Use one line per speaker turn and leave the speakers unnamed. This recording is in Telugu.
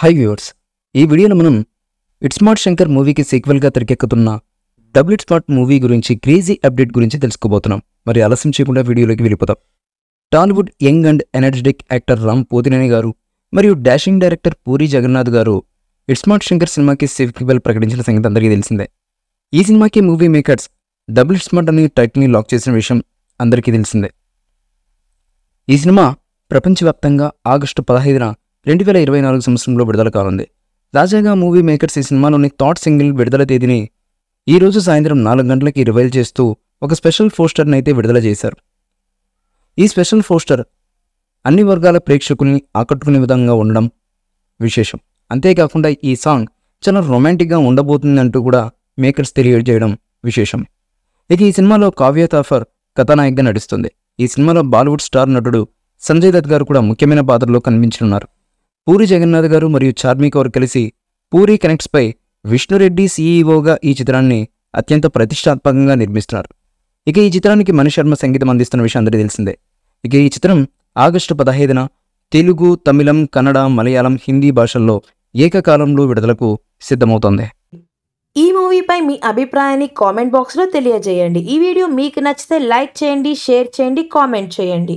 హై వ్యూవర్స్ ఈ వీడియోను మనం ఇట్ స్మార్ట్ శంకర్ మూవీకి సీక్వెల్గా తెరకెక్కుతున్న డబుల్ ఇట్ స్మార్ట్ మూవీ గురించి క్రేజీ అప్డేట్ గురించి తెలుసుకోబోతున్నాం మరి ఆలస్యం చేయకుండా వీడియోలోకి వెళ్ళిపోతాం Tollywood young and energetic actor Ram Pothineni garu మరియు డాషింగ్ డైరెక్టర్ పూరి జగన్నాథ్ గారు ఇట్ స్మార్ట్ శంకర్ సినిమాకి సీక్వెల్ ప్రకటించిన సంగతి అందరికీ తెలిసిందే ఈ సినిమాకి movie makers double iSmart అనే టైటిల్ని లాక్ చేసిన విషయం అందరికీ తెలిసిందే ఈ సినిమా ప్రపంచవ్యాప్తంగా ఆగస్టు పదహైదున రెండు వేల ఇరవై నాలుగు సంవత్సరంలో విడుదల కానుంది తాజాగా మూవీ మేకర్స్ ఈ సినిమాలోని థాట్ సింగిల్ విడుదల తేదీని ఈ రోజు సాయంత్రం నాలుగు గంటలకి రివైల్ చేస్తూ ఒక స్పెషల్ పోస్టర్ని అయితే విడుదల చేశారు ఈ స్పెషల్ పోస్టర్ అన్ని వర్గాల ప్రేక్షకుల్ని ఆకట్టుకునే విధంగా ఉండడం విశేషం అంతేకాకుండా ఈ సాంగ్ చాలా రొమాంటిక్గా ఉండబోతుంది అంటూ కూడా మేకర్స్ తెలియజేయడం విశేషం ఇక ఈ సినిమాలో కావ్య తాఫర్ కథానాయకగా నడుస్తుంది ఈ సినిమాలో బాలీవుడ్ స్టార్ నటుడు సంజయ్ దత్ గారు కూడా ముఖ్యమైన పాత్రలో కనిపించనున్నారు పూరి జగన్నాథ్ గారు మరియు చార్మి కౌర్ కలిసి పూరి కనెక్ట్స్పై విష్ణురెడ్డి సీఈఓగా ఈ చిత్రాన్ని అత్యంత ప్రతిష్టాత్మకంగా నిర్మిస్తున్నారు ఇక ఈ చిత్రానికి శర్మ సంగీతం అందిస్తున్న విషయం అందరికీ తెలిసిందే ఇక ఈ చిత్రం ఆగస్టు పదహైదున తెలుగు తమిళం కన్నడ మలయాళం హిందీ భాషల్లో ఏకకాలంలో విడుదలకు సిద్ధమవుతోంది
ఈ మూవీపై మీ అభిప్రాయాన్ని కామెంట్ బాక్స్లో తెలియజేయండి ఈ వీడియో మీకు నచ్చితే లైక్ చేయండి షేర్ చేయండి కామెంట్ చేయండి